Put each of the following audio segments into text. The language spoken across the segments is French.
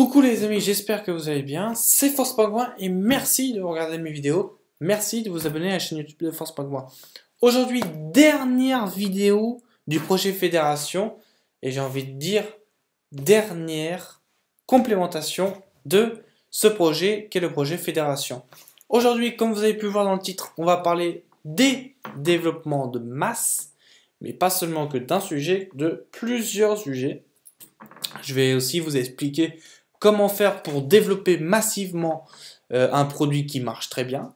Coucou les amis, j'espère que vous allez bien. C'est Force Pingouin et merci de regarder mes vidéos. Merci de vous abonner à la chaîne YouTube de Force Pingouin. Aujourd'hui, dernière vidéo du projet Fédération et j'ai envie de dire dernière complémentation de ce projet qu'est le projet Fédération. Aujourd'hui, comme vous avez pu voir dans le titre, on va parler des développements de masse, mais pas seulement que d'un sujet, de plusieurs sujets. Je vais aussi vous expliquer comment faire pour développer massivement euh, un produit qui marche très bien,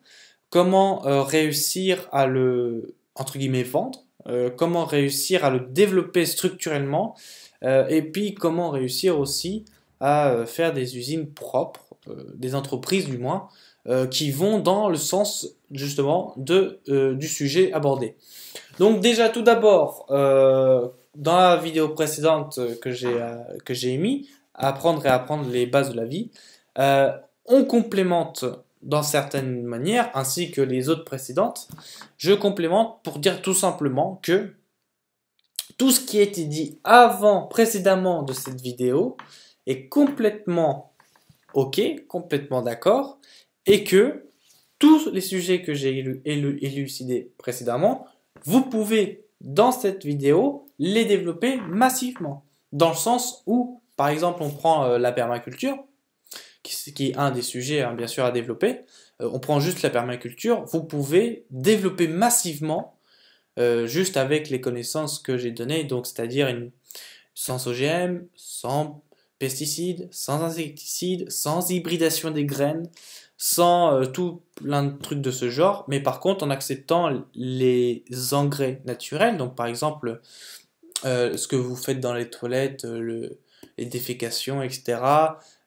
comment euh, réussir à le, entre guillemets, vendre, euh, comment réussir à le développer structurellement, et puis comment réussir aussi à faire des usines propres, des entreprises du moins, qui vont dans le sens justement de, du sujet abordé. Donc déjà tout d'abord, dans la vidéo précédente que j'ai émise, apprendre et apprendre les bases de la vie. Euh, on complémente dans certaines manières, ainsi que les autres précédentes. Je complémente pour dire tout simplement que tout ce qui a été dit avant, précédemment de cette vidéo est complètement OK, complètement d'accord, et que tous les sujets que j'ai élucidés précédemment, vous pouvez, dans cette vidéo, les développer massivement, dans le sens où par exemple, on prend euh, la permaculture, qui, est un des sujets hein, bien sûr à développer. Euh, on prend juste la permaculture, vous pouvez développer massivement euh, juste avec les connaissances que j'ai données, donc c'est-à-dire sans OGM, sans pesticides, sans insecticides, sans hybridation des graines, sans tout plein de trucs de ce genre, mais par contre en acceptant les engrais naturels, donc par exemple ce que vous faites dans les toilettes, le, les défécations, etc.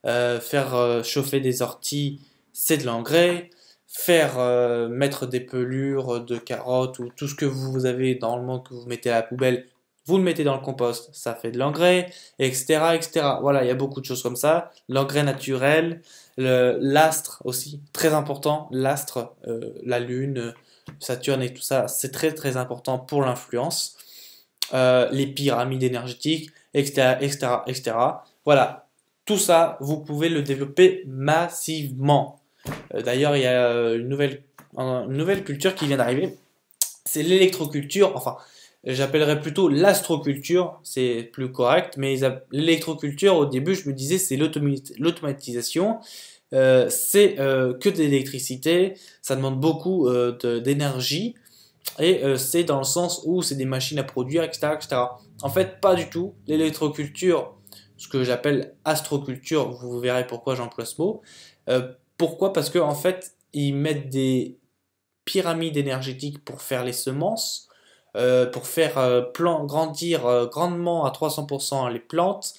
Euh, faire euh, chauffer des orties, c'est de l'engrais. Faire euh, mettre des pelures de carottes ou tout ce que vous avez dans le monde que vous mettez à la poubelle, vous le mettez dans le compost, ça fait de l'engrais, etc., etc. Voilà, il y a beaucoup de choses comme ça. L'engrais naturel, l'astre aussi, très important. L'astre, la lune, Saturne et tout ça, c'est très très important pour l'influence. les pyramides énergétiques, etc., etc., etc. Voilà, tout ça, vous pouvez le développer massivement. Euh, d'ailleurs, il y a euh, une nouvelle, nouvelle culture qui vient d'arriver. C'est l'électroculture, enfin, j'appellerais plutôt l'astroculture, c'est plus correct, mais l'électroculture, au début, je me disais, c'est l'automatisation. Euh, c'est que de l'électricité, ça demande beaucoup d'énergie et euh, c'est dans le sens où c'est des machines à produire, etc., etc. En fait, pas du tout. L'électroculture, ce que j'appelle astroculture, vous verrez pourquoi j'emploie ce mot. Euh, pourquoi Parce qu'en en fait, ils mettent des pyramides énergétiques pour faire les semences, euh, pour faire plan grandir grandement à 300% les plantes.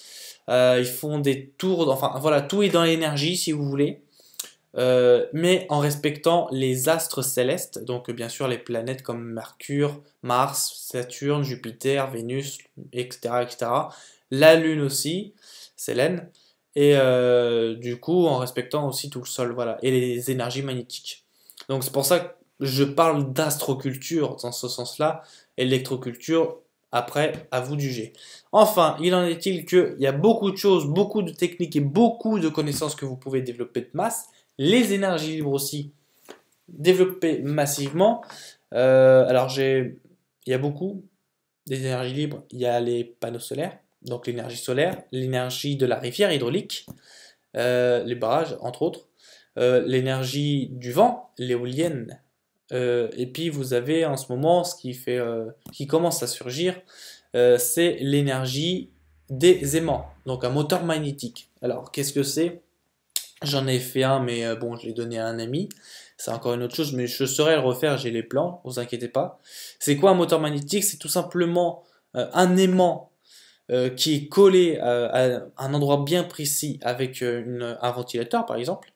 ils font des tours, enfin voilà, tout est dans l'énergie si vous voulez. Euh, mais en respectant les astres célestes, donc euh, bien sûr les planètes comme Mercure, Mars, Saturne, Jupiter, Vénus, etc. etc. la Lune aussi, Sélène, et euh, du coup en respectant aussi tout le Sol, voilà, et les énergies magnétiques. Donc c'est pour ça que je parle d'astroculture dans ce sens-là, électroculture, après, à vous du juger. Enfin, il en est-il qu'il y a beaucoup de choses, beaucoup de techniques et beaucoup de connaissances que vous pouvez développer de masse, les énergies libres aussi développées massivement. Euh, alors j'ai, il y a beaucoup des énergies libres. Il y a les panneaux solaires, donc l'énergie solaire, l'énergie de la rivière hydraulique, euh, les barrages entre autres, euh, l'énergie du vent, l'éolienne. et puis vous avez en ce moment ce qui fait, qui commence à surgir, c'est l'énergie des aimants, donc un moteur magnétique. Alors qu'est-ce que c'est J'en ai fait un, mais euh, bon, je l'ai donné à un ami. C'est encore une autre chose, mais je saurais le refaire, j'ai les plans, vous inquiétez pas. C'est quoi un moteur magnétique C'est tout simplement euh, un aimant euh, qui est collé à un endroit bien précis avec un ventilateur, par exemple.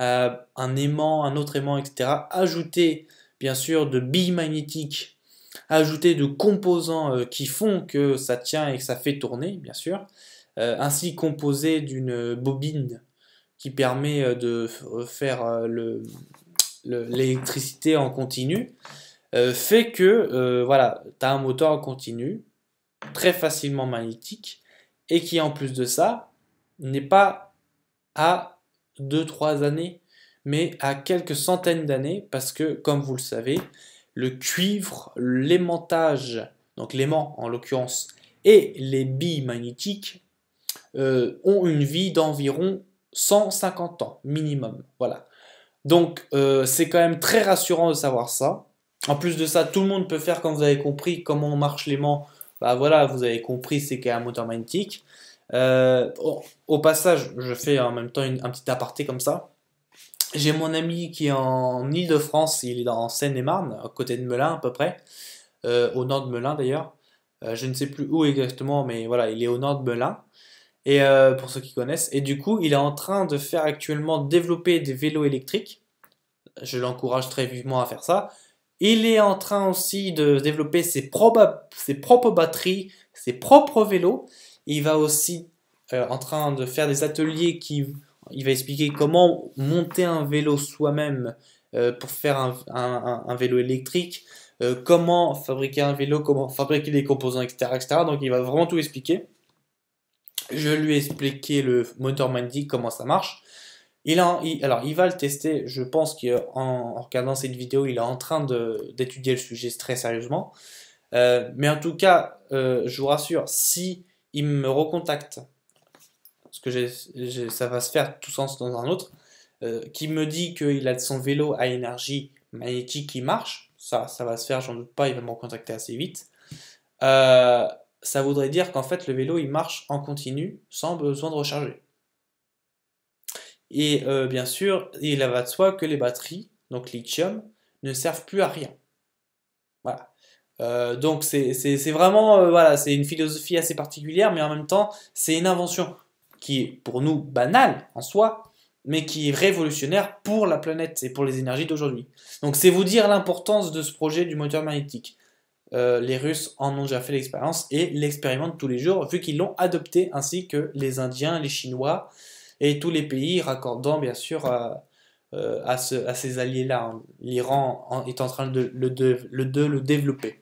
un aimant, un autre aimant, etc. Ajouter bien sûr, de billes magnétiques, Ajouter de composants qui font que ça tient et que ça fait tourner, bien sûr. ainsi composé d'une bobine qui permet euh, de euh, faire euh, l'électricité en continu, fait que voilà, tu as un moteur en continu, très facilement magnétique, et qui en plus de ça n'est pas à 2-3 années, mais à quelques centaines d'années, parce que comme vous le savez, le cuivre, l'aimantage, donc l'aimant en l'occurrence, et les billes magnétiques ont une vie d'environ 150 ans minimum. Voilà. Donc euh, c'est quand même très rassurant de savoir ça. En plus de ça, tout le monde peut faire quand vous avez compris comment marche l'aimant. Bah voilà, vous avez compris c'est qu'un moteur magnétique. Euh, au, passage, je fais en même temps un petit aparté comme ça. J'ai mon ami qui est en Ile-de-France, il est en Seine-et-Marne, à côté de Melun à peu près, euh, au nord de Melun d'ailleurs. je ne sais plus où exactement, mais voilà, il est au nord de Melun et euh, pour ceux qui connaissent. Et du coup, il est en train de faire actuellement développer des vélos électriques. Je l'encourage très vivement à faire ça. Il est en train aussi de développer ses, ses propres batteries, ses propres vélos. Il va aussi euh, en train de faire des ateliers qui... Il va expliquer comment monter un vélo soi-même euh, pour faire un, vélo électrique, comment fabriquer un vélo, comment fabriquer des composants, etc., etc. Donc il va vraiment tout expliquer. Je lui ai expliqué le moteur Mindy, comment ça marche. Il alors, il va le tester. Je pense qu'en regardant cette vidéo, il est en train d'étudier le sujet très sérieusement. Euh, mais en tout cas, euh, je vous rassure, si il me recontacte, parce que ça va se faire tout sens dans un autre, euh, qu'il qui me dit qu'il a son vélo à énergie magnétique qui marche, ça, ça va se faire, j'en doute pas, il va me recontacter assez vite ça voudrait dire qu'en fait le vélo il marche en continu sans besoin de recharger. Et euh, bien sûr, il va de soi que les batteries, donc lithium, ne servent plus à rien. Voilà. Euh, donc c'est vraiment euh, voilà, c'est une philosophie assez particulière, mais en même temps c'est une invention qui est pour nous banale en soi, mais qui est révolutionnaire pour la planète et pour les énergies d'aujourd'hui. Donc c'est vous dire l'importance de ce projet du moteur magnétique. Euh, les Russes en ont déjà fait l'expérience et l'expérimentent tous les jours, vu qu'ils l'ont adopté, ainsi que les Indiens, les Chinois et tous les pays raccordant bien sûr à, euh, ces alliés-là. Hein. L'Iran est en train de le, développer.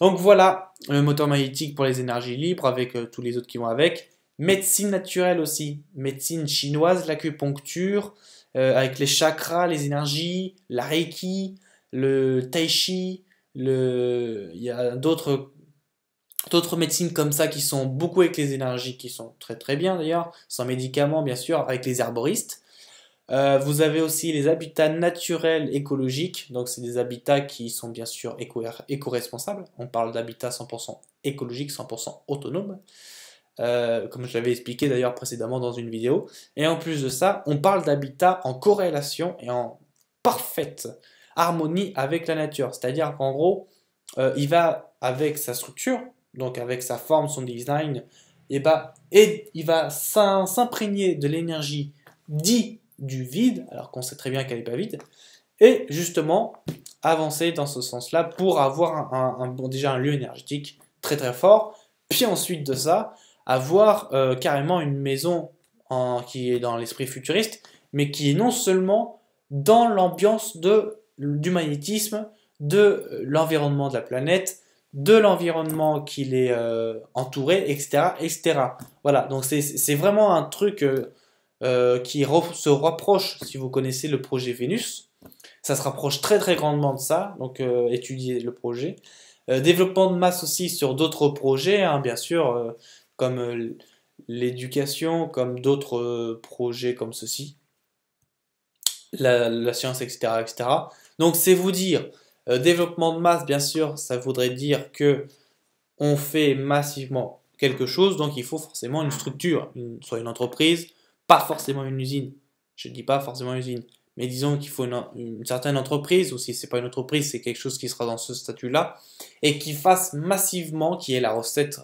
Donc voilà, le moteur magnétique pour les énergies libres avec euh, tous les autres qui vont avec. Médecine naturelle aussi, médecine chinoise, l'acupuncture, avec les chakras, les énergies, la reiki, le tai chi, il y a d'autres médecines comme ça qui sont beaucoup avec les énergies, qui sont très très bien d'ailleurs, sans médicaments bien sûr, avec les herboristes. Euh, vous avez aussi les habitats naturels écologiques, donc c'est des habitats qui sont bien sûr éco-responsables. On parle d'habitats 100% écologiques, 100% autonomes, euh, comme je l'avais expliqué d'ailleurs précédemment dans une vidéo. Et en plus de ça, on parle d'habitats en corrélation et en parfaite harmonie avec la nature. C'est-à-dire qu'en gros, euh, il va avec sa structure, donc avec sa forme, son design, et, bah, et il va s'imprégner de l'énergie dit du vide, alors qu'on sait très bien qu'elle n'est pas vide, et justement avancer dans ce sens-là pour avoir un, déjà un lieu énergétique très très fort, puis ensuite de ça, avoir euh, carrément une maison qui est dans l'esprit futuriste, mais qui est non seulement dans l'ambiance de du magnétisme, de euh, l'environnement de la planète, de l'environnement qui les euh, entouré, etc., etc. Voilà, donc c'est vraiment un truc euh, qui se rapproche, si vous connaissez le projet Vénus, ça se rapproche très très grandement de ça, donc étudier étudiez le projet. développement de masse aussi sur d'autres projets, hein, bien sûr, comme l'éducation, comme d'autres projets comme ceci, la, la science, etc., etc. Donc c'est vous dire, euh, développement de masse, bien sûr, ça voudrait dire que on fait massivement quelque chose, donc il faut forcément une structure, soit une entreprise, pas forcément une usine. Je ne dis pas forcément une usine, mais disons qu'il faut une, certaine entreprise, ou si ce n'est pas une entreprise, c'est quelque chose qui sera dans ce statut-là, et qui fasse massivement, qui est la recette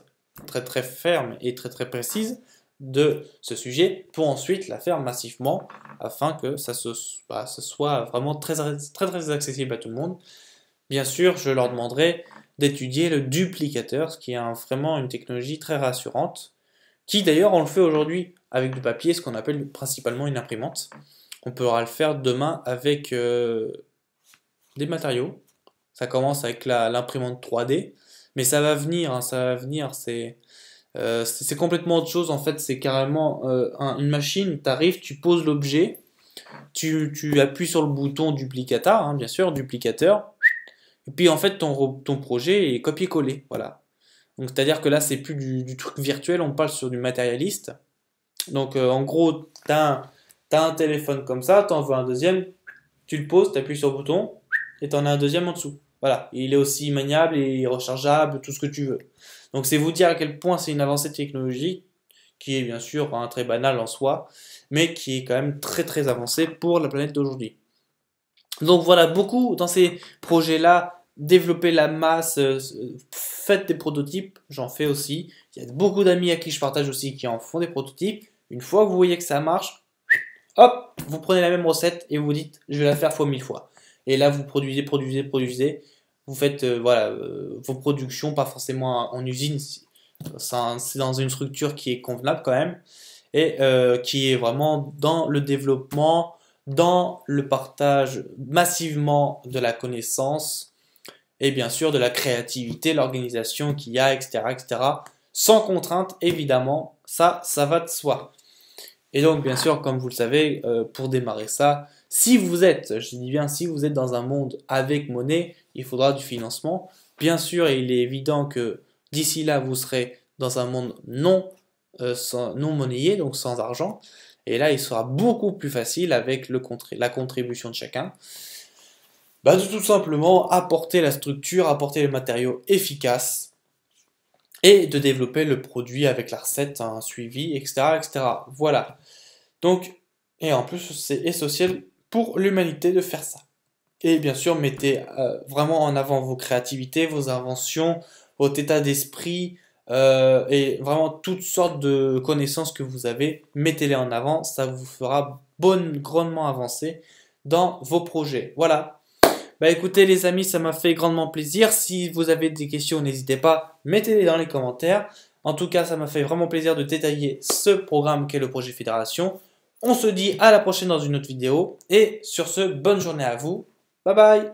très très ferme et très très précise, de ce sujet pour ensuite la faire massivement afin que ça, se, bah, soit vraiment très, très très accessible à tout le monde. Bien sûr, je leur demanderai d'étudier le duplicateur, ce qui est vraiment une technologie très rassurante, qui d'ailleurs on le fait aujourd'hui avec du papier, ce qu'on appelle principalement une imprimante. On pourra le faire demain avec euh, des matériaux. Ça commence avec l'imprimante 3D, mais ça va venir, hein, ça va venir, c'est euh, c'est complètement autre chose en fait, c'est carrément euh, une machine, tu arrives, tu poses l'objet, tu, tu, appuies sur le bouton duplicata, hein, bien sûr, duplicateur, et puis en fait ton, projet est copié-collé, voilà. Donc c'est-à-dire que là c'est plus du, truc virtuel, on parle sur du matérialiste. Donc euh, en gros, tu as, un téléphone comme ça, tu veux un deuxième, tu le poses, tu appuies sur le bouton, et tu en as un deuxième en dessous. Voilà, il est aussi maniable et rechargeable, tout ce que tu veux. Donc c'est vous dire à quel point c'est une avancée technologique qui est bien sûr un très banale en soi, mais qui est quand même très très avancée pour la planète d'aujourd'hui. Donc voilà, beaucoup dans ces projets-là, développer la masse, euh, euh, faites des prototypes, j'en fais aussi. Il y a beaucoup d'amis à qui je partage aussi qui en font des prototypes. Une fois que vous voyez que ça marche, hop, vous prenez la même recette et vous dites je vais la faire fois mille fois. Et là, vous produisez, produisez, produisez, vous faites euh, voilà, euh, vos productions, pas forcément en, usine, c'est dans une structure qui est convenable quand même, et euh, qui est vraiment dans le développement, dans le partage massivement de la connaissance, et bien sûr de la créativité, l'organisation qu'il y a, etc., etc., sans contrainte, évidemment, ça, ça va de soi. Et donc, bien sûr, comme vous le savez, pour démarrer ça, si vous êtes, je dis bien, si vous êtes dans un monde avec monnaie, il faudra du financement. Bien sûr, il est évident que d'ici là, vous serez dans un monde non, euh, non monnayé, donc sans argent. Et là, il sera beaucoup plus facile avec la contribution de chacun. Bah, de tout simplement apporter la structure, apporter les matériaux efficaces et de développer le produit avec la recette, un hein, suivi, etc. etc. Voilà. Donc, et en plus, c'est essentiel pour l'humanité de faire ça. Et bien sûr, mettez euh, vraiment en avant vos créativités, vos inventions, votre état d'esprit euh, et vraiment toutes sortes de connaissances que vous avez. Mettez-les en avant, ça vous fera bonne, grandement avancer dans vos projets. Voilà. Bah écoutez les amis, ça m'a fait grandement plaisir. Si vous avez des questions, n'hésitez pas, mettez-les dans les commentaires. En tout cas, ça m'a fait vraiment plaisir de détailler ce programme qu'est le projet Fédération. On se dit à la prochaine dans une autre vidéo. Et sur ce, bonne journée à vous Bye bye